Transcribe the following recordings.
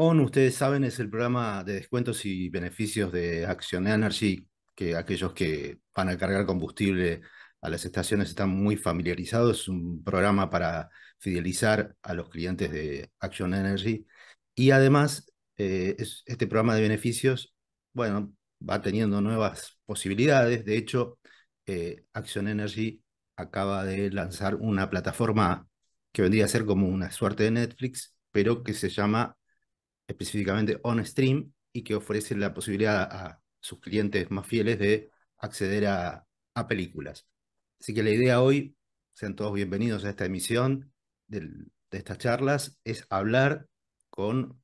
ON, ustedes saben, es el programa de descuentos y beneficios de Action Energy, que aquellos que van a cargar combustible a las estaciones están muy familiarizados. Es un programa para fidelizar a los clientes de Action Energy. Y además, eh, este programa de beneficios, bueno, va teniendo nuevas posibilidades. De hecho, eh, Action Energy acaba de lanzar una plataforma que vendría a ser como una suerte de Netflix, pero que se llama específicamente on-stream y que ofrece la posibilidad a sus clientes más fieles de acceder a, películas. Así que la idea hoy, sean todos bienvenidos a esta emisión de estas charlas, es hablar con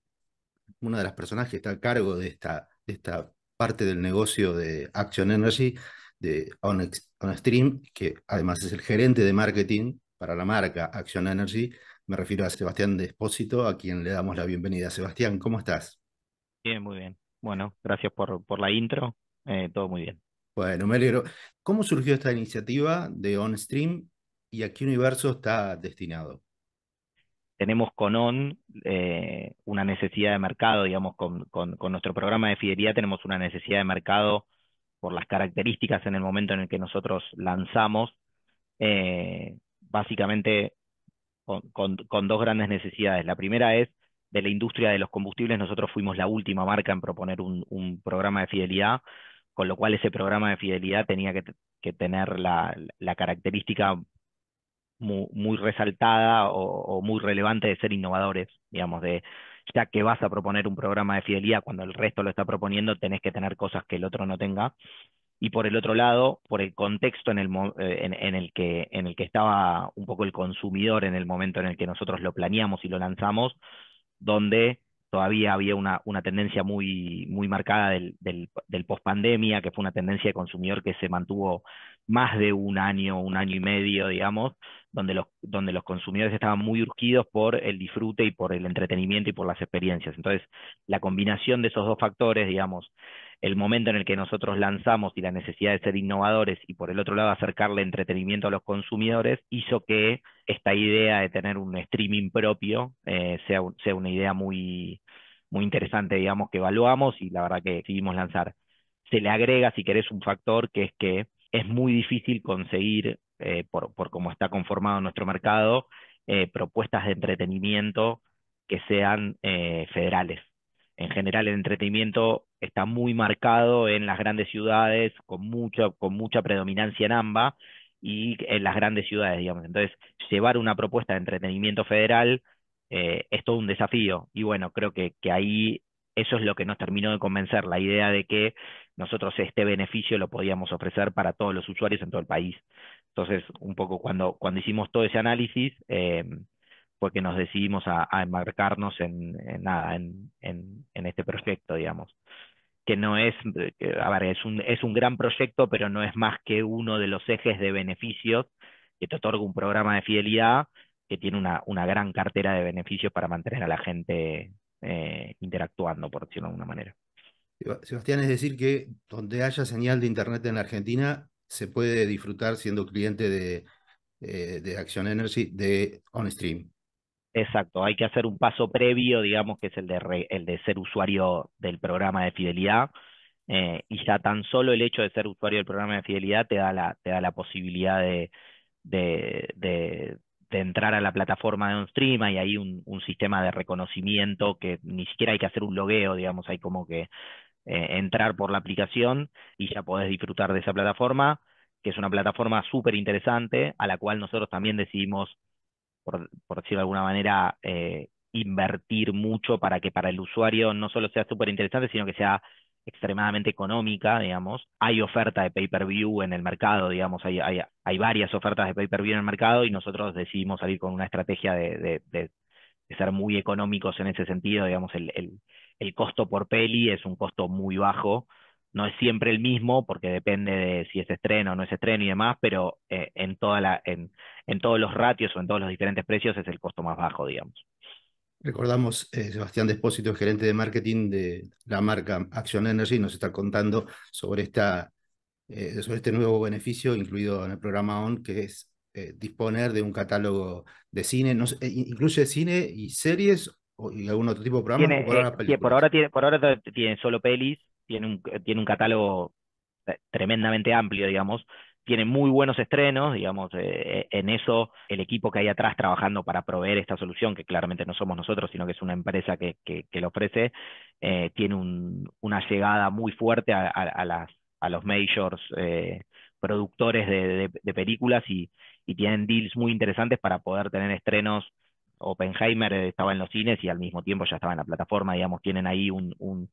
una de las personas que está a cargo de esta, esta parte del negocio de Action Energy, de OnStream, que además es el gerente de marketing para la marca Action Energy, me refiero a Sebastián Despósito, a quien le damos la bienvenida. Sebastián, ¿cómo estás? Bien, muy bien. Bueno, gracias por, la intro. Eh, todo muy bien. Bueno, me alegro. ¿Cómo surgió esta iniciativa de OnStream y a qué universo está destinado? Tenemos con ON eh, una necesidad de mercado, digamos, con, nuestro programa de fidelidad tenemos una necesidad de mercado por las características en el momento en el que nosotros lanzamos, eh, básicamente con, con, con dos grandes necesidades. La primera es de la industria de los combustibles, nosotros fuimos la última marca en proponer un, un programa de fidelidad, con lo cual ese programa de fidelidad tenía que, que tener la, la característica muy, muy resaltada o, o, muy relevante de ser innovadores, digamos, de ya que vas a proponer un programa de fidelidad cuando el resto lo está proponiendo, tenés que tener cosas que el otro no tenga y por el otro lado, por el contexto en el, eh, en, el que, en el que estaba un poco el consumidor en el momento en el que nosotros lo planeamos y lo lanzamos, donde todavía había una, una tendencia muy, muy marcada del, del, post-pandemia, que fue una tendencia de consumidor que se mantuvo más de un año, un año y medio, digamos, donde los, donde los consumidores estaban muy urgidos por el disfrute y por el entretenimiento y por las experiencias. Entonces, la combinación de esos dos factores, digamos, el momento en el que nosotros lanzamos y la necesidad de ser innovadores y por el otro lado acercarle entretenimiento a los consumidores hizo que esta idea de tener un streaming propio eh, sea, una idea muy, muy interesante, digamos, que evaluamos y la verdad que decidimos lanzar. Se le agrega, si querés, un factor que es que es muy difícil conseguir, eh, por, por cómo está conformado nuestro mercado, eh, propuestas de entretenimiento que sean federales en general el entretenimiento está muy marcado en las grandes ciudades, con mucha, con mucha predominancia en ambas y en las grandes ciudades, digamos. Entonces, llevar una propuesta de entretenimiento federal eh, es todo un desafío. Y bueno, creo que, que ahí eso es lo que nos terminó de convencer, la idea de que nosotros este beneficio lo podíamos ofrecer para todos los usuarios en todo el país. Entonces, un poco cuando, cuando hicimos todo ese análisis, eh, que nos decidimos a, enmarcarnos en, nada, en, este proyecto, digamos. Que no es, eh, a ver, es un, gran proyecto, pero no es más que uno de los ejes de beneficios que te otorga un programa de fidelidad que tiene una, gran cartera de beneficios para mantener a la gente eh, interactuando, por decirlo de alguna manera. Sebastián, es decir que donde haya señal de Internet en Argentina, se puede disfrutar siendo cliente de, eh, de Action Energy de OnStream. Exacto, hay que hacer un paso previo, digamos, que es el de, el de ser usuario del programa de fidelidad. Eh, y ya tan solo el hecho de ser usuario del programa de fidelidad te da la, te da la posibilidad de, entrar a la plataforma de OnStream y hay un, un, sistema de reconocimiento que ni siquiera hay que hacer un logueo, digamos, hay como que eh, entrar por la aplicación y ya podés disfrutar de esa plataforma, que es una plataforma súper interesante a la cual nosotros también decidimos por, por decirlo de alguna manera, eh, invertir mucho para que para el usuario no solo sea súper interesante, sino que sea extremadamente económica, digamos. Hay oferta de pay-per-view en el mercado, digamos, hay, hay, hay varias ofertas de pay-per-view en el mercado y nosotros decidimos salir con una estrategia de, de, de, de ser muy económicos en ese sentido, digamos, el, el, el costo por peli es un costo muy bajo no es siempre el mismo, porque depende de si es estreno o no es estreno y demás, pero eh, en, toda la, en, en, todos los ratios o en todos los diferentes precios es el costo más bajo, digamos. Recordamos, eh, Sebastián Despósito, gerente de marketing de la marca Action Energy, nos está contando sobre, esta, eh, sobre este nuevo beneficio incluido en el programa ON, que es disponer de un catálogo de cine, no, incluye cine y series o algún otro tipo de programa? por, ahora tiene, por ahora tiene solo pelis, tiene un, eh, tiene un catálogo eh, tremendamente amplio, digamos. Tiene muy buenos estrenos, digamos, eh, en eso el equipo que hay atrás trabajando para proveer esta solución, que claramente no somos nosotros, sino que es una empresa que, que, que lo ofrece, tiene un, una llegada muy fuerte a, las, a los majors productores de, películas y, tienen deals muy interesantes para poder tener estrenos Oppenheimer estaba en los cines y al mismo tiempo ya estaba en la plataforma, digamos, tienen ahí unos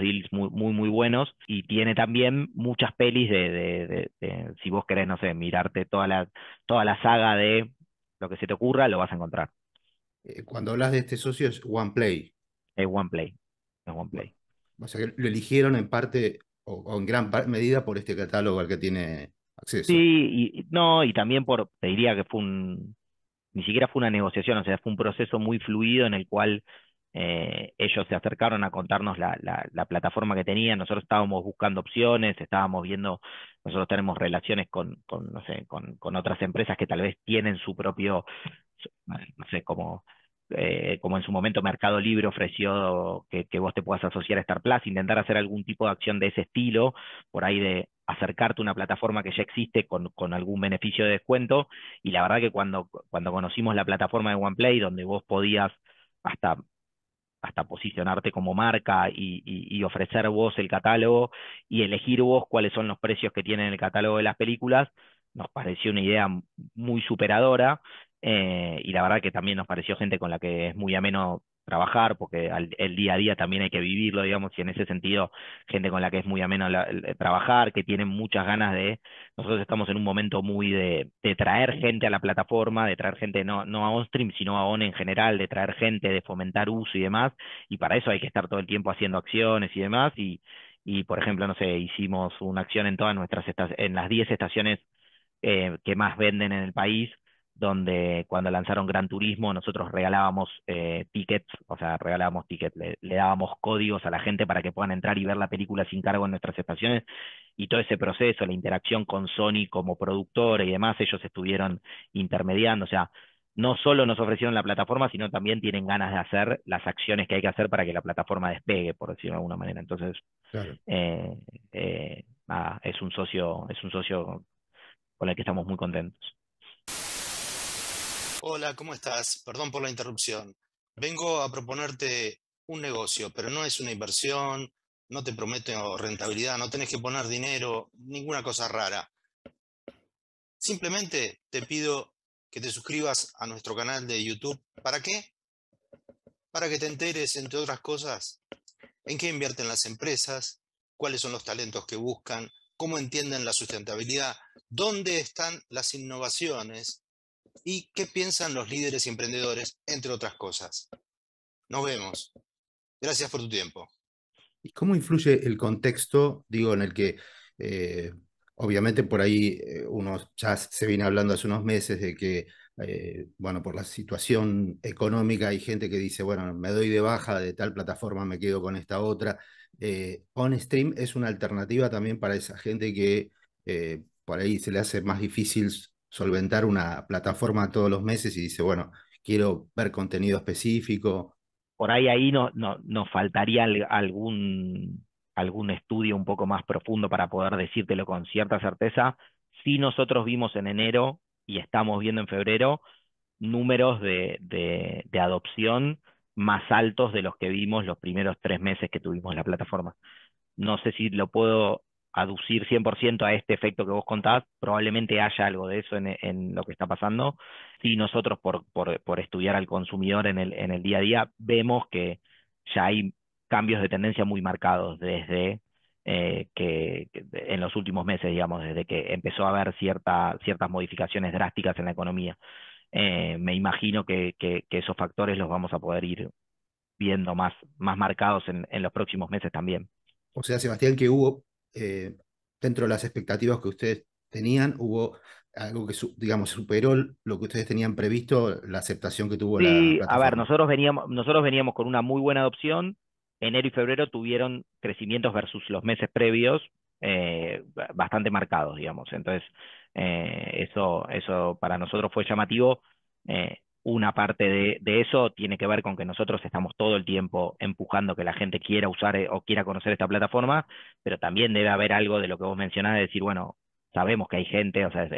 deals muy, muy, buenos y tiene también muchas pelis de, si vos querés, no sé, mirarte toda la, toda la saga de lo que se te ocurra, lo vas a encontrar. Eh, cuando hablas de este socio es OnePlay. Es OnePlay, OnePlay. O sea que lo eligieron en parte o, o en gran medida por este catálogo al que tiene acceso. Sí, y, no, y también por, te diría que fue un, ni siquiera fue una negociación, o sea, fue un proceso muy fluido en el cual eh, ellos se acercaron a contarnos la, la, la, plataforma que tenían, nosotros estábamos buscando opciones, estábamos viendo, nosotros tenemos relaciones con, con no sé, con, con otras empresas que tal vez tienen su propio, no sé, como eh, como en su momento Mercado Libre ofreció que, vos te puedas asociar a Star Plus, intentar hacer algún tipo de acción de ese estilo, por ahí de acercarte a una plataforma que ya existe con, con algún beneficio de descuento. Y la verdad que cuando, cuando conocimos la plataforma de OnePlay, donde vos podías hasta hasta posicionarte como marca y, y, y, ofrecer vos el catálogo y elegir vos cuáles son los precios que tienen el catálogo de las películas, nos pareció una idea muy superadora eh, y la verdad que también nos pareció gente con la que es muy ameno trabajar, porque el día a día también hay que vivirlo, digamos, y en ese sentido, gente con la que es muy ameno trabajar, que tienen muchas ganas de, nosotros estamos en un momento muy de, de traer gente a la plataforma, de traer gente no, no a OnStream, sino a ON en general, de traer gente, de fomentar uso y demás, y para eso hay que estar todo el tiempo haciendo acciones y demás, y, y por ejemplo, no sé, hicimos una acción en todas nuestras, en las 10 estaciones eh, que más venden en el país, donde cuando lanzaron Gran Turismo nosotros regalábamos eh, tickets, o sea, regalábamos tickets, le, dábamos códigos a la gente para que puedan entrar y ver la película sin cargo en nuestras estaciones y todo ese proceso, la interacción con Sony como productor y demás, ellos estuvieron intermediando, o sea, no solo nos ofrecieron la plataforma, sino también tienen ganas de hacer las acciones que hay que hacer para que la plataforma despegue, por decirlo de alguna manera. Entonces, eh, eh, es un socio, es un socio con el que estamos muy contentos. Hola, ¿cómo estás? Perdón por la interrupción. Vengo a proponerte un negocio, pero no es una inversión, no te prometo rentabilidad, no tenés que poner dinero, ninguna cosa rara. Simplemente te pido que te suscribas a nuestro canal de YouTube. ¿Para qué? Para que te enteres, entre otras cosas, en qué invierten las empresas, cuáles son los talentos que buscan, cómo entienden la sustentabilidad, dónde están las innovaciones y qué piensan los líderes y emprendedores, entre otras cosas. Nos vemos. Gracias por tu tiempo. ¿Y cómo influye el contexto, digo, en el que eh, obviamente por ahí eh, uno ya se viene hablando hace unos meses de que, eh, bueno, por la situación económica hay gente que dice, bueno, me doy de baja de tal plataforma, me quedo con esta otra. OnStream es una alternativa también para esa gente que por ahí se le hace más difícil solventar una plataforma todos los meses y dice, bueno, quiero ver contenido específico. Por ahí ahí no, no, nos faltaría algún, algún estudio un poco más profundo para poder decírtelo con cierta certeza. Si nosotros vimos en enero y estamos viendo en febrero números de, de adopción más altos de los que vimos los primeros tres meses que tuvimos la plataforma. No sé si lo puedo aducir 100% a este efecto que vos contás, probablemente haya algo de eso en, lo que está pasando. y nosotros, por, por, estudiar al consumidor en el, en el día a día, vemos que ya hay cambios de tendencia muy marcados desde eh, que, en los últimos meses, digamos, desde que empezó a haber cierta, ciertas modificaciones drásticas en la economía. Eh, me imagino que, esos factores los vamos a poder ir viendo más, más marcados en los próximos meses también. O sea, Sebastián, que hubo eh, dentro de las expectativas que ustedes tenían, hubo algo que, digamos, superó lo que ustedes tenían previsto, la aceptación que tuvo la A ver, nosotros veníamos, nosotros veníamos con una muy buena adopción. Enero y febrero tuvieron crecimientos versus los meses previos eh, bastante marcados, digamos. Entonces, eh, eso, eso para nosotros fue llamativo una parte de, eso tiene que ver con que nosotros estamos todo el tiempo empujando que la gente quiera usar eh, o quiera conocer esta plataforma, pero también debe haber algo de lo que vos mencionás, de decir, bueno, sabemos que hay gente, o sea,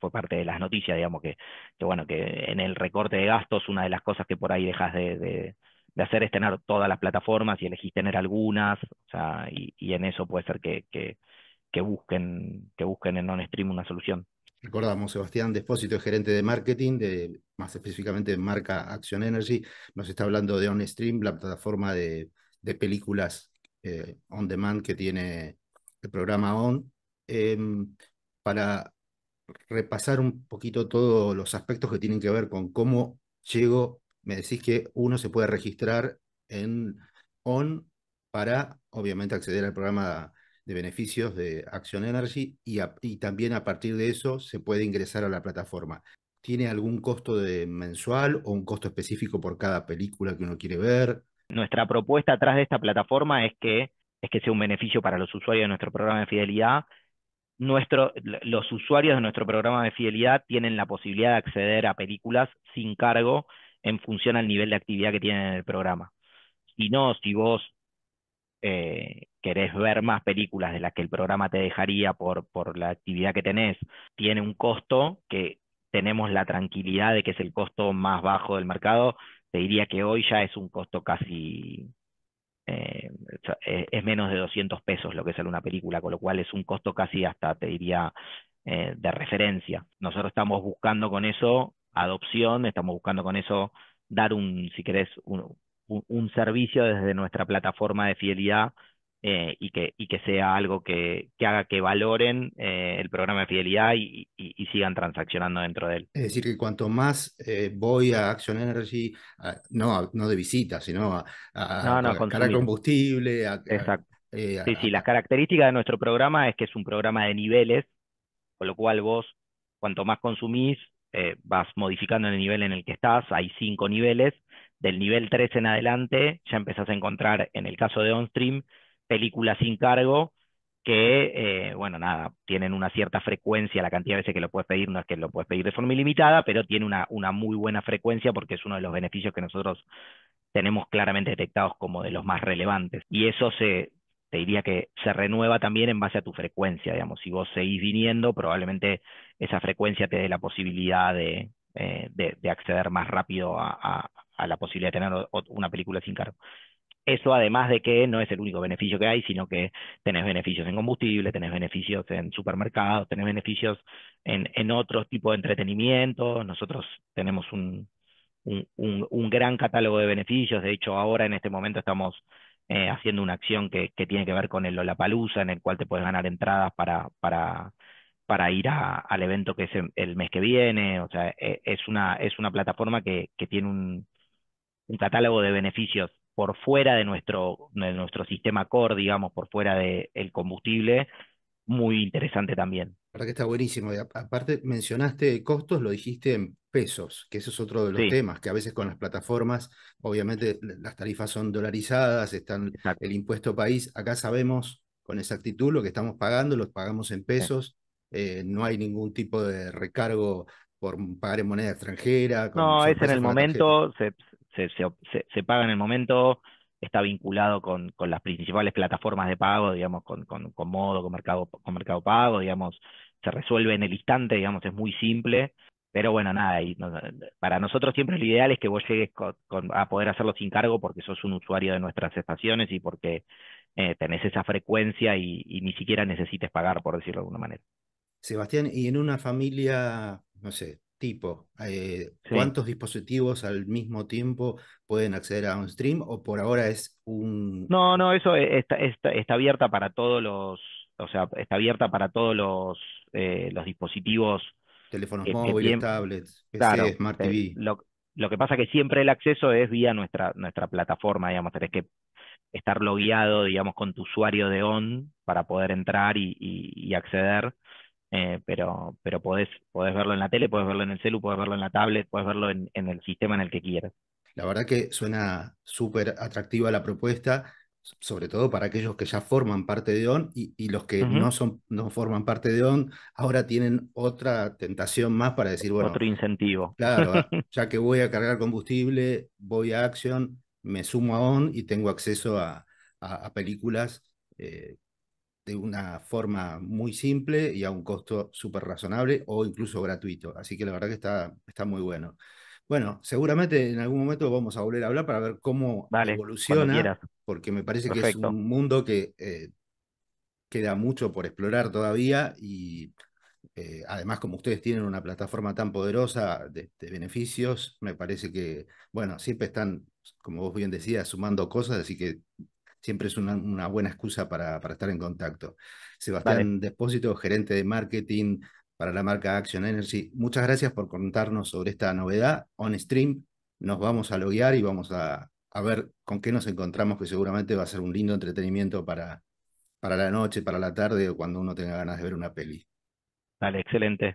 fue parte de las noticias, digamos, que, que, bueno, que en el recorte de gastos una de las cosas que por ahí dejas de, hacer es tener todas las plataformas y elegís tener algunas, o sea, y, en eso puede ser que, que, busquen, que busquen en non-stream una solución. Recordamos, Sebastián Despósito es gerente de marketing, más específicamente de marca Action Energy. Nos está hablando de OnStream, la plataforma de, películas eh, on demand que tiene el programa ON. Em, para repasar un poquito todos los aspectos que tienen que ver con cómo llego, me decís que uno se puede registrar en ON para, obviamente, acceder al programa de beneficios de Action Energy y, también a partir de eso se puede ingresar a la plataforma. ¿Tiene algún costo de mensual o un costo específico por cada película que uno quiere ver? Nuestra propuesta atrás de esta plataforma es que, es que sea un beneficio para los usuarios de nuestro programa de fidelidad. Nuestro, los usuarios de nuestro programa de fidelidad tienen la posibilidad de acceder a películas sin cargo en función al nivel de actividad que tienen en el programa. Si no, si vos eh, querés ver más películas de las que el programa te dejaría por, por la actividad que tenés, tiene un costo que tenemos la tranquilidad de que es el costo más bajo del mercado, te diría que hoy ya es un costo casi, eh, es menos de 200 pesos lo que sale una película, con lo cual es un costo casi hasta, te diría, eh, de referencia. Nosotros estamos buscando con eso adopción, estamos buscando con eso dar un, si querés, un, un, servicio desde nuestra plataforma de fidelidad eh, y, que, y que sea algo que, que haga que valoren eh, el programa de fidelidad y, y, sigan transaccionando dentro de él. Es decir, que cuanto más eh, voy a Action Energy, no, no de visita, sino a, a, combustible. Exacto. sí, sí, las características de nuestro programa es que es un programa de niveles, con lo cual vos, cuanto más consumís, vas modificando el nivel en el que estás, hay cinco niveles, del nivel 3 en adelante, ya empezás a encontrar, en el caso de OnStream, películas sin cargo que, eh, bueno, nada, tienen una cierta frecuencia, la cantidad de veces que lo puedes pedir no es que lo puedes pedir de forma ilimitada, pero tiene una, una muy buena frecuencia porque es uno de los beneficios que nosotros tenemos claramente detectados como de los más relevantes. Y eso se, te diría que se renueva también en base a tu frecuencia, digamos, si vos seguís viniendo, probablemente esa frecuencia te dé la posibilidad de, eh, acceder más rápido a, a la posibilidad de tener una película sin cargo. Eso además de que no es el único beneficio que hay, sino que tenés beneficios en combustible, tenés beneficios en supermercados, tenés beneficios en, en otros tipos de entretenimiento. Nosotros tenemos un, un, gran catálogo de beneficios. De hecho, ahora en este momento estamos eh, haciendo una acción que, tiene que ver con el Lollapalooza, en el cual te puedes ganar entradas para, para, para ir al evento que es el mes que viene. O sea, e, es una, es una plataforma que tiene un un catálogo de beneficios por fuera de nuestro, de nuestro sistema core, digamos, por fuera del combustible, muy interesante también. La verdad que está buenísimo. Y aparte mencionaste costos, lo dijiste en pesos, que eso es otro de los temas, que a veces con las plataformas, obviamente las tarifas son dolarizadas, están el impuesto país, acá sabemos con exactitud lo que estamos pagando, los pagamos en pesos, eh, no hay ningún tipo de recargo por pagar en moneda extranjera. no, es en el momento, se, se, paga en el momento, está vinculado con, las principales plataformas de pago, digamos, con, con, Modo, con Mercado, con Mercado Pago, digamos, se resuelve en el instante, digamos, es muy simple. Pero bueno, nada, para nosotros siempre lo ideal es que vos llegues a poder hacerlo sin cargo porque sos un usuario de nuestras estaciones y porque eh, tenés esa frecuencia y ni siquiera necesites pagar, por decirlo de alguna manera. Sebastián, y en una familia, no sé, tipo? Eh, ¿Cuántos dispositivos al mismo tiempo pueden acceder a un stream o por ahora es un... No, no, eso e-, está, está, abierta para todos los, o sea, está abierta para todos los, eh, los dispositivos. Teléfonos móviles, tablets, PC, Smart eh, TV. Lo, que pasa es que siempre el acceso es vía nuestra, nuestra plataforma, digamos, tenés que estar logueado, digamos, con tu usuario de ON para poder entrar y acceder. Eh, pero, pero podés, verlo en la tele, podés verlo en el celu, podés verlo en la tablet, podés verlo en, el sistema en el que quieras. La verdad que suena súper atractiva la propuesta, sobre todo para aquellos que ya forman parte de ON y, los que no, son, no forman parte de ON, ahora tienen otra tentación más para decir, bueno, otro incentivo. Claro, ah, ya que voy a cargar combustible, voy a Action, me sumo a ON y tengo acceso a, películas eh, de una forma muy simple y a un costo súper razonable o incluso gratuito. Así que la verdad que está, está muy bueno. Bueno, seguramente en algún momento vamos a volver a hablar para ver cómo evoluciona, porque me parece que es un mundo que eh, queda mucho por explorar todavía y eh, además como ustedes tienen una plataforma tan poderosa de, beneficios, me parece que, bueno, siempre están, como vos bien decías, sumando cosas, así que siempre es una, buena excusa para, estar en contacto. Sebastián Despósito, Depósito, gerente de marketing para la marca Action Energy, muchas gracias por contarnos sobre esta novedad on stream. Nos vamos a loguear y vamos a, ver con qué nos encontramos, que seguramente va a ser un lindo entretenimiento para, para la noche, para la tarde o cuando uno tenga ganas de ver una peli. Vale, excelente.